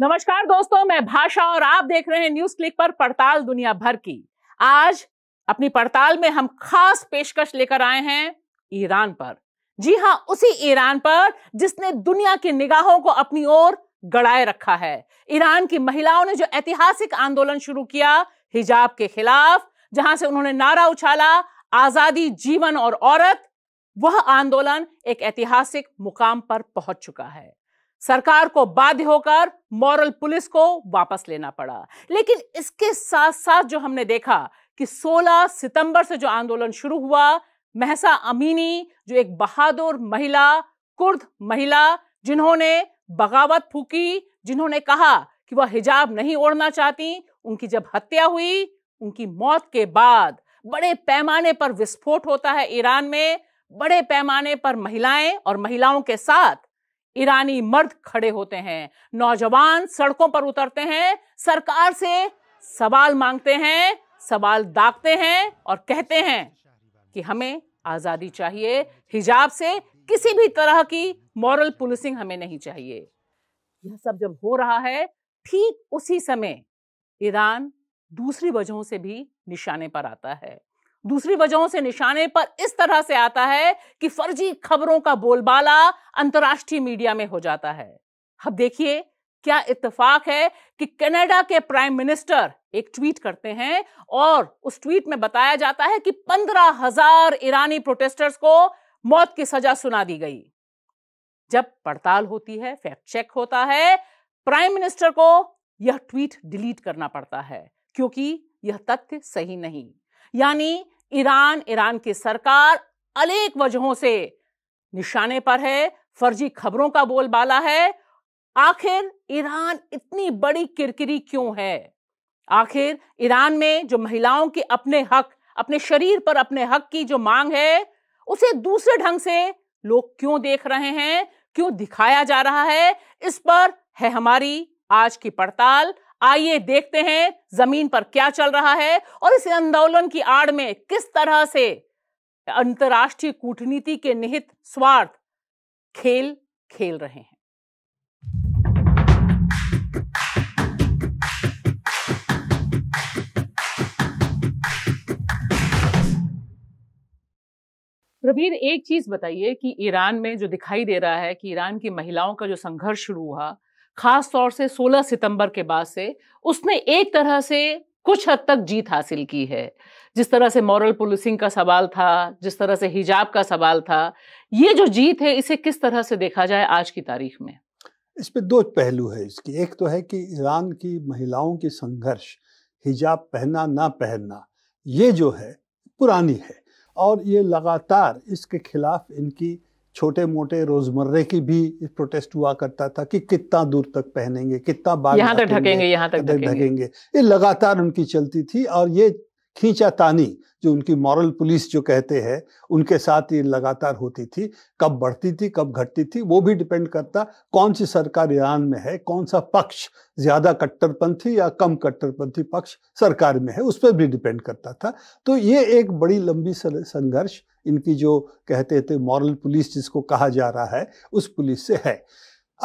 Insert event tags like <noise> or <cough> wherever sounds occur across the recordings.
नमस्कार दोस्तों मैं भाषा और आप देख रहे हैं न्यूज क्लिक पर पड़ताल दुनिया भर की आज अपनी पड़ताल में हम खास पेशकश लेकर आए हैं ईरान पर जी हां उसी ईरान पर जिसने दुनिया की निगाहों को अपनी ओर गड़ाए रखा है ईरान की महिलाओं ने जो ऐतिहासिक आंदोलन शुरू किया हिजाब के खिलाफ जहां से उन्होंने नारा उछाला आजादी जीवन और औरत वह आंदोलन एक ऐतिहासिक मुकाम पर पहुंच चुका है सरकार को बाध्य होकर मॉरल पुलिस को वापस लेना पड़ा लेकिन इसके साथ साथ जो हमने देखा कि 16 सितंबर से जो आंदोलन शुरू हुआ महसा अमीनी जो एक बहादुर महिला कुर्द महिला जिन्होंने बगावत फूकी जिन्होंने कहा कि वह हिजाब नहीं ओढ़ना चाहती उनकी जब हत्या हुई उनकी मौत के बाद बड़े पैमाने पर विस्फोट होता है ईरान में बड़े पैमाने पर महिलाएं और महिलाओं के साथ ईरानी मर्द खड़े होते हैं नौजवान सड़कों पर उतरते हैं सरकार से सवाल मांगते हैं सवाल दागते हैं और कहते हैं कि हमें आज़ादी चाहिए हिजाब से किसी भी तरह की मॉरल पुलिसिंग हमें नहीं चाहिए यह सब जब हो रहा है ठीक उसी समय ईरान दूसरी वजहों से भी निशाने पर आता है दूसरी वजहों से निशाने पर इस तरह से आता है कि फर्जी खबरों का बोलबाला अंतर्राष्ट्रीय मीडिया में हो जाता है अब देखिए क्या इत्तेफाक है कि कनाडा के प्राइम मिनिस्टर एक ट्वीट करते हैं और उस ट्वीट में बताया जाता है कि पंद्रह हजार ईरानी प्रोटेस्टर्स को मौत की सजा सुना दी गई जब पड़ताल होती है फैक्ट चेक होता है प्राइम मिनिस्टर को यह ट्वीट डिलीट करना पड़ता है क्योंकि यह तथ्य सही नहीं यानी ईरान ईरान की सरकार अनेक वजहों से निशाने पर है फर्जी खबरों का बोलबाला है आखिर ईरान इतनी बड़ी किरकिरी क्यों है आखिर ईरान में जो महिलाओं के अपने हक अपने शरीर पर अपने हक की जो मांग है उसे दूसरे ढंग से लोग क्यों देख रहे हैं क्यों दिखाया जा रहा है इस पर है हमारी आज की पड़ताल आइए देखते हैं जमीन पर क्या चल रहा है और इस आंदोलन की आड़ में किस तरह से अंतर्राष्ट्रीय कूटनीति के निहित स्वार्थ खेल खेल रहे हैं रबीर एक चीज बताइए कि ईरान में जो दिखाई दे रहा है कि ईरान की महिलाओं का जो संघर्ष शुरू हुआ खास तौर से 16 सितंबर के बाद से उसने एक तरह से कुछ हद तक जीत हासिल की है जिस तरह से मॉरल पुलिसिंग का सवाल था जिस तरह से हिजाब का सवाल था ये जो जीत है इसे किस तरह से देखा जाए आज की तारीख में इस पर दो पहलू है इसकी एक तो है कि ईरान की महिलाओं की संघर्ष हिजाब पहनना ना पहनना ये जो है पुरानी है और ये लगातार इसके खिलाफ इनकी छोटे मोटे रोजमर्रे की भी प्रोटेस्ट हुआ करता था कि कितना दूर तक पहनेंगे कितना बाल यहां तक ढकेंगे यहां तक ढकेंगे ये लगातार उनकी चलती थी और ये खींचातानी जो उनकी मॉरल पुलिस जो कहते हैं उनके साथ ये लगातार होती थी कब बढ़ती थी कब घटती थी वो भी डिपेंड करता कौन सी सरकार ईरान में है कौन सा पक्ष ज़्यादा कट्टरपंथी या कम कट्टरपंथी पक्ष सरकार में है उस पर भी डिपेंड करता था तो ये एक बड़ी लंबी संघर्ष इनकी जो कहते थे मॉरल पुलिस जिसको कहा जा रहा है उस पुलिस से है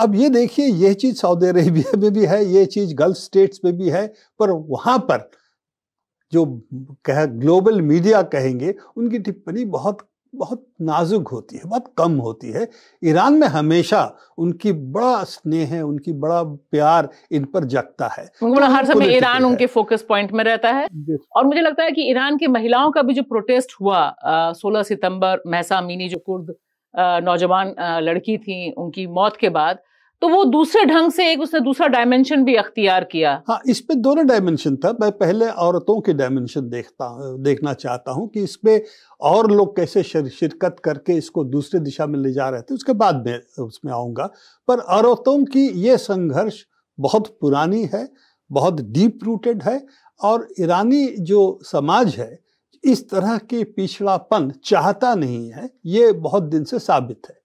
अब ये देखिए ये चीज़ सऊदी अरेबिया में भी है ये चीज़ गल्फ स्टेट्स में भी है पर वहाँ पर जो कह ग्लोबल मीडिया कहेंगे उनकी टिप्पणी बहुत बहुत नाजुक होती है बहुत कम होती है ईरान में हमेशा उनकी बड़ा स्नेह है उनकी बड़ा प्यार इन पर जगता है तो हर समय ईरान उनके फोकस पॉइंट में रहता है और मुझे लगता है कि ईरान की महिलाओं का भी जो प्रोटेस्ट हुआ आ, 16 सितंबर महसा मीनी जो कुर्द नौजवान लड़की थी उनकी मौत के बाद तो वो दूसरे ढंग से एक उसने दूसरा डायमेंशन भी अख्तियार किया हाँ इस पे दोनों डायमेंशन था मैं पहले औरतों की डायमेंशन देखता देखना चाहता हूँ कि इस पे और लोग कैसे शिर, शिरकत करके इसको दूसरे दिशा में ले जा रहे थे उसके बाद मैं उसमें आऊँगा पर औरतों की ये संघर्ष बहुत पुरानी है बहुत डीप रूटेड है और ईरानी जो समाज है इस तरह के पिछड़ापन चाहता नहीं है ये बहुत दिन से साबित है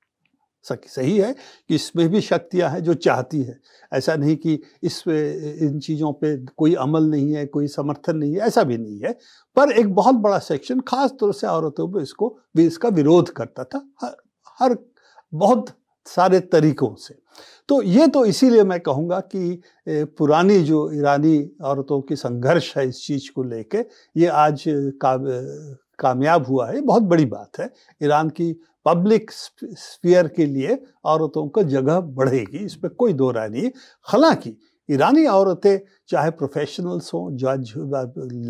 सही है कि इसमें भी शक्तियां हैं जो चाहती है ऐसा नहीं कि इस इन चीज़ों पे कोई अमल नहीं है कोई समर्थन नहीं है ऐसा भी नहीं है पर एक बहुत बड़ा सेक्शन खास तौर से औरतों पर इसको भी इसका विरोध करता था हर, हर बहुत सारे तरीकों से तो ये तो इसीलिए मैं कहूँगा कि पुरानी जो ईरानी औरतों की संघर्ष है इस चीज़ को लेके ये आज का कामयाब हुआ है बहुत बड़ी बात है ईरान की पब्लिक स्पीयर के लिए औरतों का जगह बढ़ेगी इस पर कोई दो राय नहीं हालांकि ईरानी औरतें चाहे प्रोफेशनल्स हों जज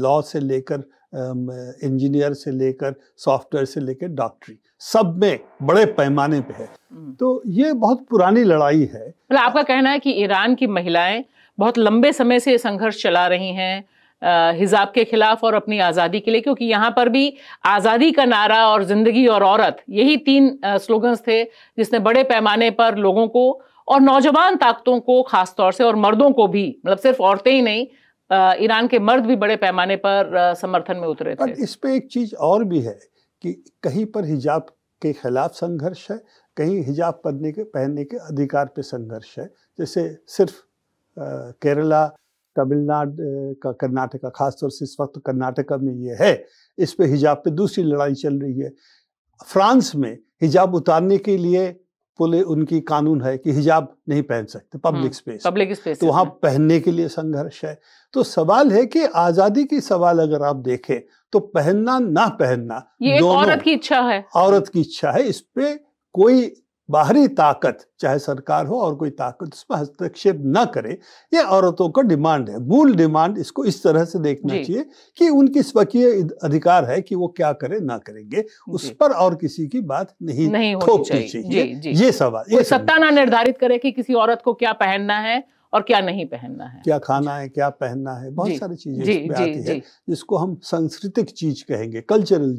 लॉ से लेकर इंजीनियर से लेकर सॉफ्टवेयर से लेकर डॉक्टरी सब में बड़े पैमाने पे है हम्म। तो ये बहुत पुरानी लड़ाई है मतलब आपका कहना है कि ईरान की महिलाएं बहुत लंबे समय से संघर्ष चला रही हैं हिजाब के खिलाफ और अपनी आज़ादी के लिए क्योंकि यहाँ पर भी आज़ादी का नारा और ज़िंदगी और औरत यही तीन स्लोगन्स थे जिसने बड़े पैमाने पर लोगों को और नौजवान ताकतों को खास तौर से और मर्दों को भी मतलब सिर्फ औरतें ही नहीं ईरान के मर्द भी बड़े पैमाने पर समर्थन में उतरे थे इस पर एक चीज़ और भी है कि कहीं पर हिजाब के खिलाफ संघर्ष है कहीं हिजाब पहनने के पहनने के अधिकार पे संघर्ष है जैसे सिर्फ केरला तमिलनाडु का कर्नाटका खासतौर से इस वक्त कर्नाटका में ये है इस पे हिजाब पे दूसरी लड़ाई चल रही है फ्रांस में हिजाब उतारने के लिए पुलिस उनकी कानून है कि हिजाब नहीं पहन सकते पब्लिक स्पेस पब्लिक स्पेस तो वहाँ पहनने के लिए संघर्ष है तो सवाल है कि आज़ादी की सवाल अगर आप देखें तो पहनना ना पहनना ये एक औरत की इच्छा है औरत की इच्छा है इस पे कोई बाहरी ताकत चाहे सरकार हो और कोई ताकत उसमें हस्तक्षेप न करे ये औरतों का डिमांड है मूल डिमांड इसको इस तरह से देखना चाहिए कि उनकी स्वकीय अधिकार है कि वो क्या करे ना करेंगे उस पर और किसी की बात नहीं, नहीं थोपनी चाहिए ये सवाल ये सत्ता ना निर्धारित करे कि किसी औरत को क्या पहनना है और क्या नहीं पहनना है क्या खाना है क्या पहनना है बहुत सारी चीजें इसमें आती है जिसको हम सांस्कृतिक चीज कहेंगे कल्चरल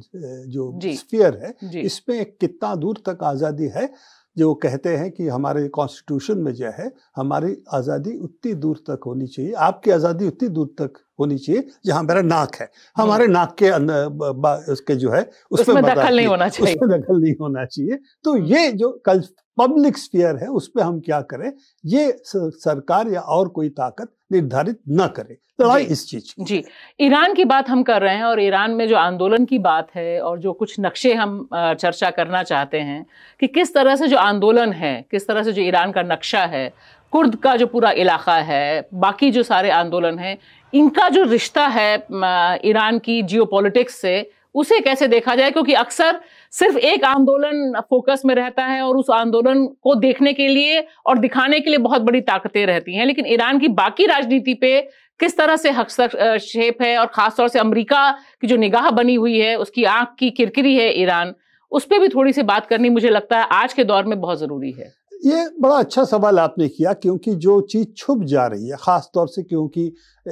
जो स्फीयर है इसमें कितना दूर तक आजादी है जो कहते हैं कि हमारे कॉन्स्टिट्यूशन में जो है हमारी आज़ादी उतनी दूर तक होनी चाहिए आपकी आज़ादी उतनी दूर तक होनी चाहिए जहाँ मेरा नाक है हमारे हम्म। नाक के अंदर उसके जो है उसमें दखल नहीं होना चाहिए उसमें दखल नहीं होना चाहिए तो हम्म। ये जो कल पब्लिक स्फीयर है उस पर हम क्या करें ये सरकार या और कोई ताकत निर्धारित न करे लड़ाई तो इस चीज जी ईरान की बात हम कर रहे हैं और ईरान में जो आंदोलन की बात है और जो कुछ नक्शे हम चर्चा करना चाहते हैं कि किस तरह से जो आंदोलन है किस तरह से जो ईरान का नक्शा है कुर्द का जो पूरा इलाका है बाकी जो सारे आंदोलन हैं इनका जो रिश्ता है ईरान की जियोपॉलिटिक्स से उसे कैसे देखा जाए क्योंकि अक्सर सिर्फ एक आंदोलन फोकस में रहता है और उस आंदोलन को देखने के लिए और दिखाने के लिए बहुत बड़ी ताकतें रहती हैं लेकिन ईरान की बाकी राजनीति पे किस तरह से हस्तक्षेप है और खासतौर से अमेरिका की जो निगाह बनी हुई है उसकी आंख की किरकिरी है ईरान उस पर भी थोड़ी सी बात करनी मुझे लगता है आज के दौर में बहुत ज़रूरी है ये बड़ा अच्छा सवाल आपने किया क्योंकि जो चीज़ छुप जा रही है ख़ास तौर से क्योंकि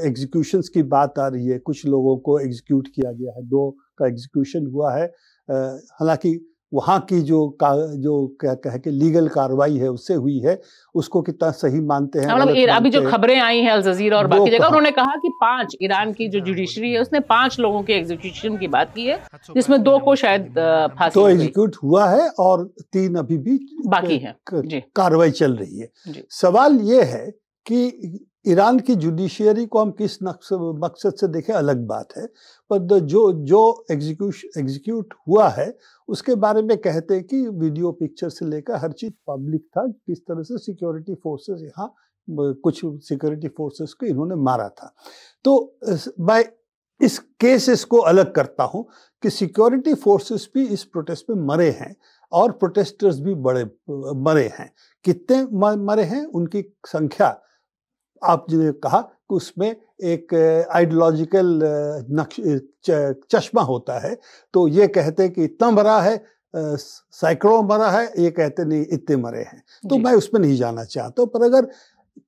एग्जीक्यूशन की बात आ रही है कुछ लोगों को एग्जीक्यूट किया गया है दो का एग्जीक्यूशन हुआ है हालांकि वहाँ की जो का जो क्या कह के लीगल कार्रवाई है उससे हुई है उसको कितना सही मानते हैं मतलब अभी जो खबरें आई हैं अलजीर और बाकी जगह उन्होंने कहा कि पांच ईरान की जो जुडिशरी हाँ, है तो उसने पांच लोगों के एग्जीक्यूशन की बात की है जिसमें दो को शायद फांसी तो एग्जीक्यूट हुआ है और तीन अभी भी बाकी है कार्रवाई चल रही है सवाल ये है कि ईरान की जुडिशियरी को हम किस मकसद से देखें अलग बात है पर जो जो एग्जीक्यूश एग्जीक्यूट हुआ है उसके बारे में कहते हैं कि वीडियो पिक्चर से लेकर हर चीज़ पब्लिक था किस तरह से सिक्योरिटी फोर्सेस यहाँ कुछ सिक्योरिटी फोर्सेस को इन्होंने मारा था तो मैं इस केसेस को अलग करता हूँ कि सिक्योरिटी फोर्सेस भी इस प्रोटेस्ट में मरे हैं और प्रोटेस्टर्स भी बड़े मरे हैं कितने मरे हैं उनकी संख्या आप जिन्हें कहा कि उसमें एक आइडियोलॉजिकल नक्श चश्मा होता है तो ये कहते हैं कि इतना बड़ा है सैकड़ों मरा है ये कहते नहीं इतने मरे हैं तो मैं उसमें नहीं जाना चाहता पर अगर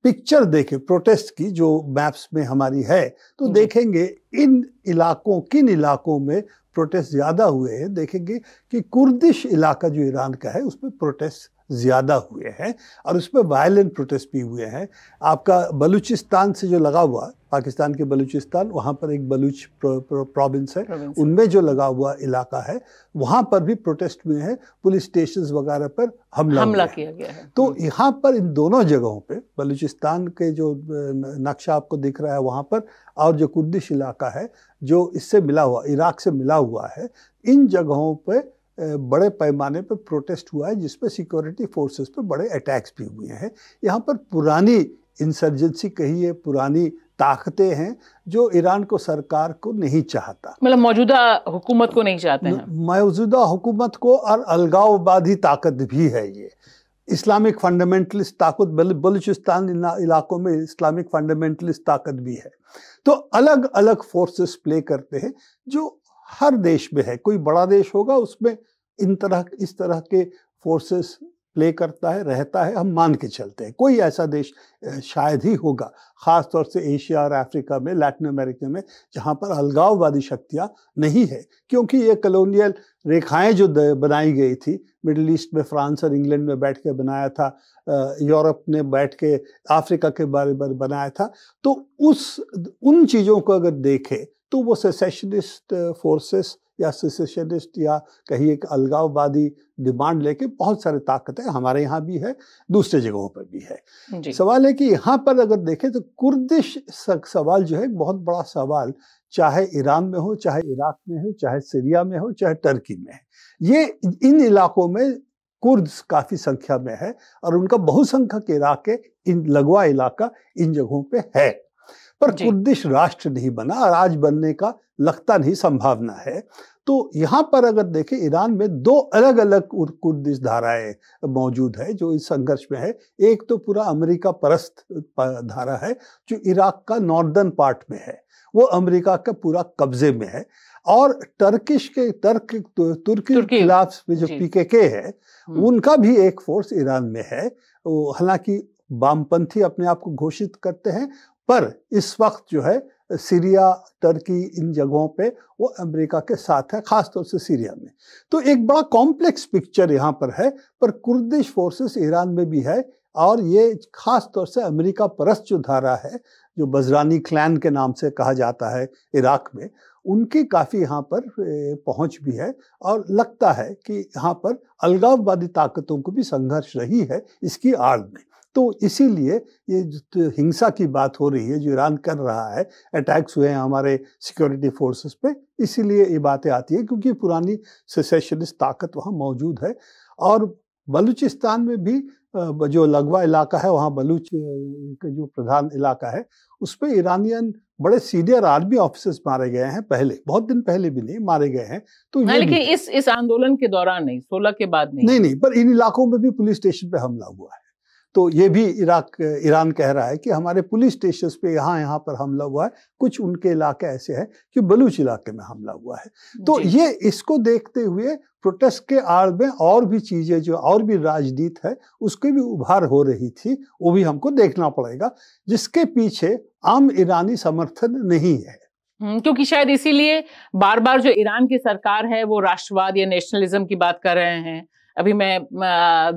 पिक्चर देखें प्रोटेस्ट की जो मैप्स में हमारी है तो देखेंगे इन इलाकों किन इलाकों में प्रोटेस्ट ज़्यादा हुए हैं देखेंगे कि कुर्दिश इलाका जो ईरान का है उसमें प्रोटेस्ट ज़्यादा हुए हैं और उस पर वायलेंट प्रोटेस्ट भी हुए हैं आपका बलूचिस्तान से जो लगा हुआ पाकिस्तान के बलूचिस्तान वहाँ पर एक बलूच प्रोविंस है उनमें जो लगा हुआ इलाका है वहाँ पर भी प्रोटेस्ट हुए हैं पुलिस स्टेशन वगैरह पर हमला हमला किया गया है तो हम्म। यहाँ पर इन दोनों जगहों पे बलूचिस्तान के जो नक्शा आपको दिख रहा है वहाँ पर और जो कुर्दिश इलाका है जो इससे मिला हुआ इराक से मिला हुआ है इन जगहों पर बड़े पैमाने पर प्रोटेस्ट हुआ है जिसमें सिक्योरिटी फोर्सेस पर बड़े अटैक्स भी हुए हैं यहाँ पर पुरानी इंसर्जेंसी कही है पुरानी ताकतें हैं जो ईरान को सरकार को नहीं चाहता मतलब मौजूदा हुकूमत को नहीं चाहते हैं मौजूदा हुकूमत को और अलगाववादी ताकत भी है ये इस्लामिक फंडामेंटलिस्ट ताकत बलूचिस्तान इलाकों में इस्लामिक फंडामेंटलिस्ट ताकत भी है तो अलग अलग फोर्सेस प्ले करते हैं जो हर देश में है कोई बड़ा देश होगा उसमें इन तरह इस तरह के फोर्सेस प्ले करता है रहता है हम मान के चलते हैं कोई ऐसा देश शायद ही होगा ख़ास तौर से एशिया और अफ्रीका में लैटिन अमेरिका में जहाँ पर अलगाववादी शक्तियाँ नहीं है क्योंकि ये कलोनियल रेखाएं जो बनाई गई थी मिडल ईस्ट में फ्रांस और इंग्लैंड में बैठ के बनाया था यूरोप ने बैठ के अफ्रीका के बारे में बनाया था तो उस उन चीज़ों को अगर देखें तो वो सेसेशनिस्ट फोर्सेस या सिसेशनिस्ट या कहीं एक अलगाववादी डिमांड लेके बहुत सारे ताकतें हमारे यहाँ भी है दूसरे जगहों पर भी है सवाल है कि यहाँ पर अगर देखें तो कुर्दिश सवाल जो है एक बहुत बड़ा सवाल चाहे ईरान में हो चाहे इराक में हो चाहे सीरिया में हो चाहे टर्की में है ये इन इलाकों में कुर्द काफ़ी संख्या में है और उनका बहुसंख्यक इलाके इन लगवा इलाका इन जगहों पे है पर कुर्दिश राष्ट्र नहीं बना राज बनने का लगता नहीं संभावना है तो यहाँ पर अगर देखें ईरान में दो अलग अलग कुर्दिश धाराएं मौजूद है जो इस संघर्ष में है एक तो पूरा अमेरिका परस्त धारा है जो इराक का नॉर्दर्न पार्ट में है वो अमेरिका का पूरा कब्जे में है और टर्किश के तर्क तुर्की के खिलाफ में जो पीकेके है हम्म। उनका भी एक फोर्स ईरान में है हालांकि वामपंथी अपने आप को घोषित करते हैं पर इस वक्त जो है सीरिया टर्की इन जगहों पे वो अमेरिका के साथ है ख़ासतौर से सीरिया में तो एक बड़ा कॉम्प्लेक्स पिक्चर यहाँ पर है पर कुर्दिश फोर्सेस ईरान में भी है और ये ख़ास तौर से अमेरिका परस्त जो धारा है जो बजरानी क्लैन के नाम से कहा जाता है इराक में उनकी काफ़ी यहाँ पर पहुँच भी है और लगता है कि यहाँ पर अलगाववादी ताकतों को भी संघर्ष रही है इसकी आड़ में तो इसीलिए ये जो तो हिंसा की बात हो रही है जो ईरान कर रहा है अटैक्स हुए हैं हमारे सिक्योरिटी फोर्सेस पे इसीलिए ये बातें आती है क्योंकि पुरानी सेसेशनिस्ट ताकत वहाँ मौजूद है और बलूचिस्तान में भी जो लगवा इलाका है वहाँ बलूच का जो प्रधान इलाका है उस पर ईरानियन बड़े सीनियर आर्मी ऑफिसर्स मारे गए हैं पहले बहुत दिन पहले भी नहीं मारे गए हैं तो ये हाँ, लेकिन इस इस आंदोलन के दौरान नहीं सोलह के बाद नहीं नहीं नहीं पर इन इलाकों में भी पुलिस स्टेशन पे हमला हुआ है तो ये भी इराक ईरान कह रहा है कि हमारे पुलिस स्टेशन पे यहाँ यहाँ पर हमला हुआ है कुछ उनके इलाके ऐसे हैं कि बलूच इलाके में हमला हुआ है तो ये इसको देखते हुए प्रोटेस्ट के आड़ में और भी चीज़ें जो और भी राजनीत है उसकी भी उभार हो रही थी वो भी हमको देखना पड़ेगा जिसके पीछे आम ईरानी समर्थन नहीं है हम्म, क्योंकि शायद इसीलिए बार बार जो ईरान की सरकार है वो राष्ट्रवाद या नेशनलिज्म की बात कर रहे हैं अभी मैं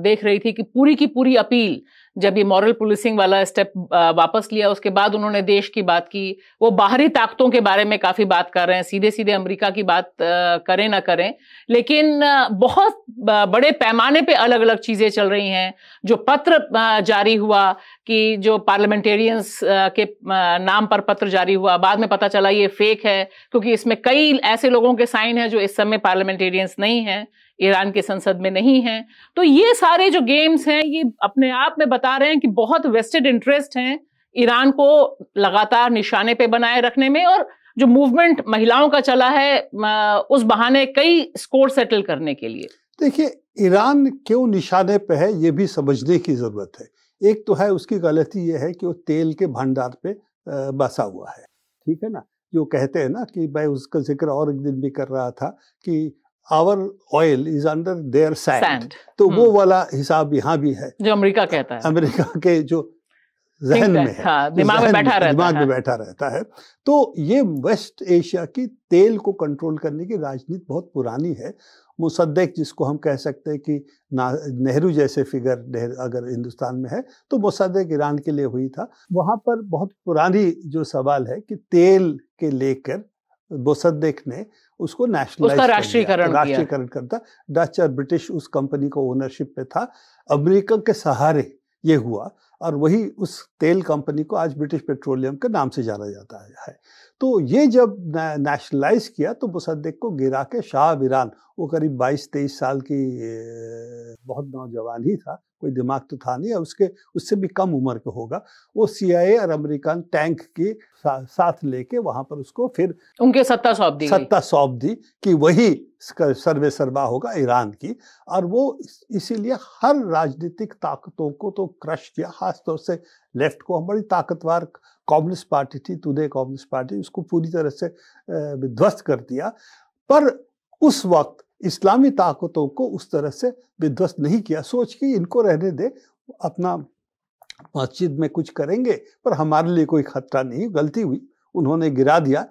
देख रही थी कि पूरी की पूरी अपील जब ये मॉरल पुलिसिंग वाला स्टेप वापस लिया उसके बाद उन्होंने देश की बात की वो बाहरी ताकतों के बारे में काफ़ी बात कर रहे हैं सीधे सीधे अमेरिका की बात करें ना करें लेकिन बहुत बड़े पैमाने पे अलग अलग चीज़ें चल रही हैं जो पत्र जारी हुआ कि जो पार्लियामेंटेरियंस के नाम पर पत्र जारी हुआ बाद में पता चला ये फेक है क्योंकि इसमें कई ऐसे लोगों के साइन है जो इस समय पार्लियामेंटेरियंस नहीं है ईरान के संसद में नहीं है तो ये सारे जो गेम्स हैं ये अपने आप में बता रहे हैं कि बहुत वेस्टेड इंटरेस्ट हैं ईरान को लगातार निशाने पे बनाए रखने में और जो मूवमेंट महिलाओं का चला है उस बहाने कई स्कोर सेटल करने के लिए देखिए ईरान क्यों निशाने पे है ये भी समझने की ज़रूरत है एक तो है उसकी गलती ये है कि वो तेल के भंडार पे बसा हुआ है ठीक है ना जो कहते हैं ना कि भाई उसका जिक्र और एक दिन भी कर रहा था कि our oil is under their sand तो वो hmm. वाला हिसाब यहाँ भी है जो अमेरिका कहता है अमेरिका के जो जहन में है हाँ, दिमाग में बैठा रहता दिमाग में बैठा रहता है तो ये वेस्ट एशिया की तेल को कंट्रोल करने की राजनीति बहुत पुरानी है मुसद जिसको हम कह सकते हैं कि नेहरू जैसे फिगर अगर हिंदुस्तान में है तो मुसद्देक ईरान के लिए हुई था वहाँ पर बहुत पुरानी जो सवाल है कि तेल के लेकर बोसद्देक ने उसको नेशनलाइज राष्ट्रीयकरण राष्ट्रीयकरण करता डच और ब्रिटिश उस कंपनी को ओनरशिप पे था अमेरिका के सहारे ये हुआ और वही उस तेल कंपनी को आज ब्रिटिश पेट्रोलियम के नाम से जाना जाता है तो ये जब नेशनलाइज किया तो मुसद्दिक को गिरा के शाह वीरान वो करीब 22-23 साल की बहुत नौजवान ही था कोई दिमाग तो था नहीं उसके उससे भी कम उम्र का होगा वो सीआईए और अमेरिकन टैंक की सा, साथ लेके वहां पर उसको फिर उनके सत्ता सौंप दी सत्ता सौंप दी कि वही सर्वे सर्वा होगा ईरान की और वो इसीलिए हर राजनीतिक ताकतों को तो क्रश किया खासतौर से लेफ्ट को हम बड़ी ताकतवर कॉम्युनिस्ट पार्टी थी तुदे कॉम्युनिस्ट पार्टी उसको पूरी तरह से विध्वस्त कर दिया पर उस वक्त इस्लामी ताकतों को उस तरह से विध्वस्त नहीं किया सोच के इनको रहने दे अपना मस्जिद में कुछ करेंगे पर हमारे लिए कोई खतरा नहीं गलती हुई उन्होंने गिरा दिया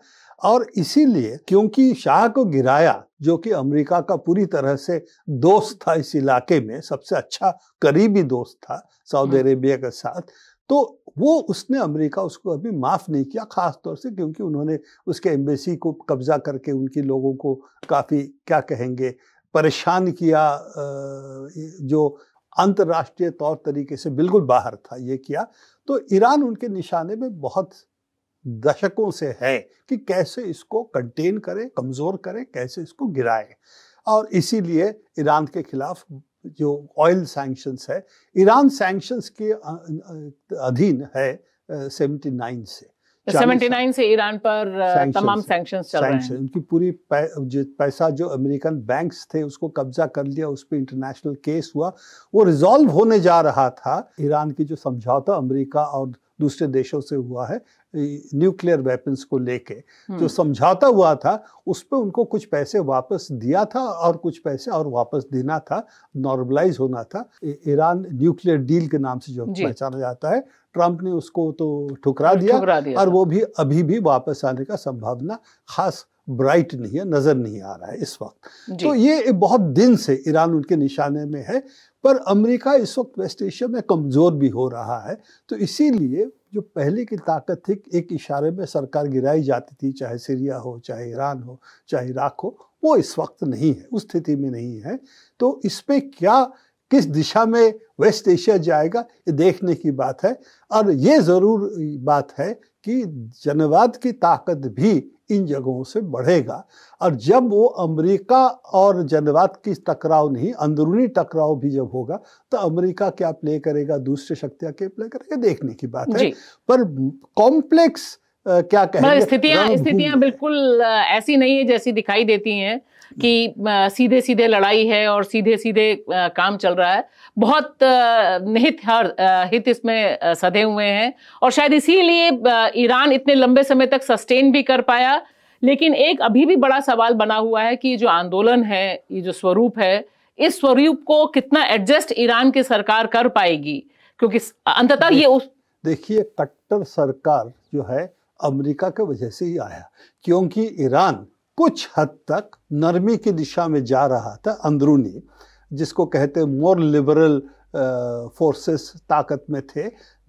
और इसीलिए क्योंकि शाह को गिराया जो कि अमेरिका का पूरी तरह से दोस्त था इस इलाके में सबसे अच्छा करीबी दोस्त था सऊदी हम्म। अरेबिया के साथ तो वो उसने अमेरिका उसको अभी माफ़ नहीं किया ख़ास तौर से क्योंकि उन्होंने उसके एम्बेसी को कब्ज़ा करके उनके लोगों को काफ़ी क्या कहेंगे परेशान किया जो अंतर्राष्ट्रीय तौर तरीके से बिल्कुल बाहर था ये किया तो ईरान उनके निशाने में बहुत दशकों से है कि कैसे इसको कंटेन करें कमज़ोर करें कैसे इसको गिराएं और इसीलिए ईरान के खिलाफ जो ऑयल सैंक्शंस है ईरान सैंक्शंस के अधीन है सेवेंटी नाइन से से ईरान पर तमाम सैंक्शंस चल रहे हैं उनकी पूरी पै, पैसा जो अमेरिकन बैंक्स थे उसको कब्जा कर लिया उस पर इंटरनेशनल केस हुआ वो रिजॉल्व होने जा रहा था ईरान की जो समझौता अमेरिका और दूसरे देशों से हुआ है न्यूक्लियर वेपन्स को लेके हम्म। जो समझौता हुआ था उस पर उनको कुछ पैसे वापस दिया था और कुछ पैसे और वापस देना था नॉर्मलाइज होना था ईरान न्यूक्लियर डील के नाम से जो पहचाना जाता है ट्रंप ने उसको तो ठुकरा दिया, दिया और वो भी अभी भी वापस आने का संभावना खास ब्राइट नहीं है नज़र नहीं आ रहा है इस वक्त तो ये बहुत दिन से ईरान उनके निशाने में है पर अमेरिका इस वक्त वेस्ट एशिया में कमज़ोर भी हो रहा है तो इसीलिए जो पहले की ताकत थी एक इशारे में सरकार गिराई जाती थी चाहे सीरिया हो चाहे ईरान हो चाहे इराक हो वो इस वक्त नहीं है उस स्थिति में नहीं है तो इस पर क्या किस दिशा में वेस्ट एशिया जाएगा ये देखने की बात है और ये ज़रूर बात है कि जनवाद की ताकत भी इन जगहों से बढ़ेगा और जब वो अमेरिका और जनवाद की टकराव नहीं अंदरूनी टकराव भी जब होगा तो अमेरिका क्या प्ले करेगा दूसरी शक्तियाँ क्या प्ले करेगा देखने की बात है पर कॉम्प्लेक्स क्या कहेंगे मतलब स्थितियां स्थितियां बिल्कुल ऐसी नहीं है जैसी दिखाई देती हैं कि सीधे सीधे लड़ाई है और सीधे सीधे काम चल रहा है बहुत निहित हर हित इसमें सधे हुए हैं और शायद इसीलिए ईरान इतने लंबे समय तक सस्टेन भी कर पाया लेकिन एक अभी भी बड़ा सवाल बना हुआ है कि जो आंदोलन है ये जो स्वरूप है इस स्वरूप को कितना एडजस्ट ईरान की सरकार कर पाएगी क्योंकि अंततः ये उस देखिए कट्टर सरकार जो है अमेरिका के वजह से ही आया क्योंकि ईरान कुछ हद तक नरमी की दिशा में जा रहा था अंदरूनी जिसको कहते मोर लिबरल फोर्सेस ताकत में थे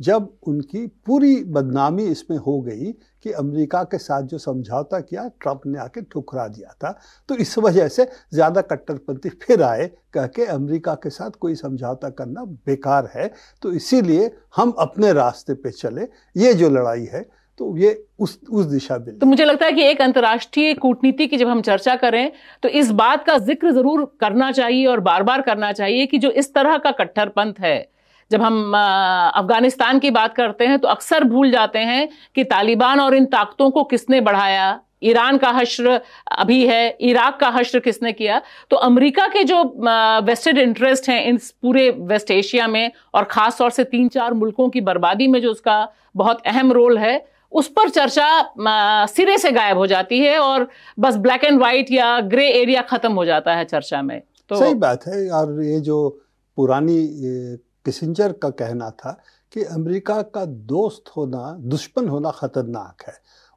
जब उनकी पूरी बदनामी इसमें हो गई कि अमेरिका के साथ जो समझौता किया ट्रंप ने आके ठुकरा दिया था तो इस वजह से ज़्यादा कट्टरपंथी फिर आए कह के अमरीका के साथ कोई समझौता करना बेकार है तो इसीलिए हम अपने रास्ते पे चले ये जो लड़ाई है तो ये उस उस दिशा में तो मुझे लगता है कि एक अंतर्राष्ट्रीय कूटनीति की जब हम चर्चा करें तो इस बात का जिक्र जरूर करना चाहिए और बार बार करना चाहिए कि जो इस तरह का कट्टरपंथ है जब हम अफगानिस्तान की बात करते हैं तो अक्सर भूल जाते हैं कि तालिबान और इन ताकतों को किसने बढ़ाया ईरान का हश्र अभी है इराक का हश्र किसने किया तो अमेरिका के जो वेस्टेड इंटरेस्ट हैं इन पूरे वेस्ट एशिया में और ख़ास तौर से तीन चार मुल्कों की बर्बादी में जो उसका बहुत अहम रोल है उस पर चर्चा सिरे से गायब हो जाती है और बस ब्लैक एंड वाइट या ग्रे एरिया खत्म हो जाता है चर्चा में तो सही बात है और ये जो पुरानी किसिंजर का कहना था कि अमेरिका का दोस्त होना दुश्मन होना खतरनाक है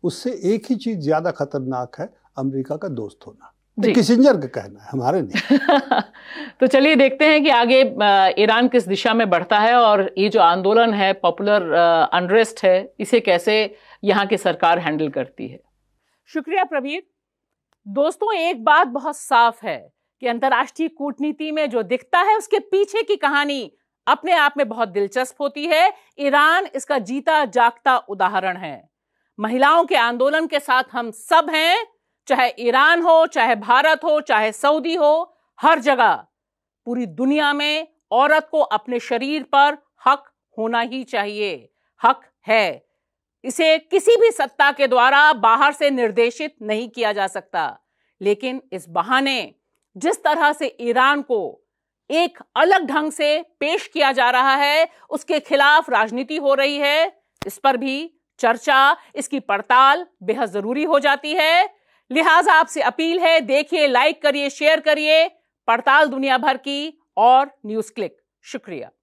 उससे एक ही चीज़ ज़्यादा खतरनाक है अमेरिका का दोस्त होना तो किसिंजर का कहना है हमारे नहीं <laughs> तो चलिए देखते हैं कि आगे ईरान किस दिशा में बढ़ता है और ये जो आंदोलन है पॉपुलर अनरेस्ट है इसे कैसे यहाँ की सरकार हैंडल करती है शुक्रिया प्रवीर दोस्तों एक बात बहुत साफ है कि अंतर्राष्ट्रीय कूटनीति में जो दिखता है उसके पीछे की कहानी अपने आप में बहुत दिलचस्प होती है ईरान इसका जीता जागता उदाहरण है महिलाओं के आंदोलन के साथ हम सब हैं चाहे ईरान हो चाहे भारत हो चाहे सऊदी हो हर जगह पूरी दुनिया में औरत को अपने शरीर पर हक होना ही चाहिए हक है इसे किसी भी सत्ता के द्वारा बाहर से निर्देशित नहीं किया जा सकता लेकिन इस बहाने जिस तरह से ईरान को एक अलग ढंग से पेश किया जा रहा है उसके खिलाफ राजनीति हो रही है इस पर भी चर्चा इसकी पड़ताल बेहद जरूरी हो जाती है लिहाजा आपसे अपील है देखिए लाइक करिए शेयर करिए पड़ताल दुनिया भर की और न्यूज क्लिक शुक्रिया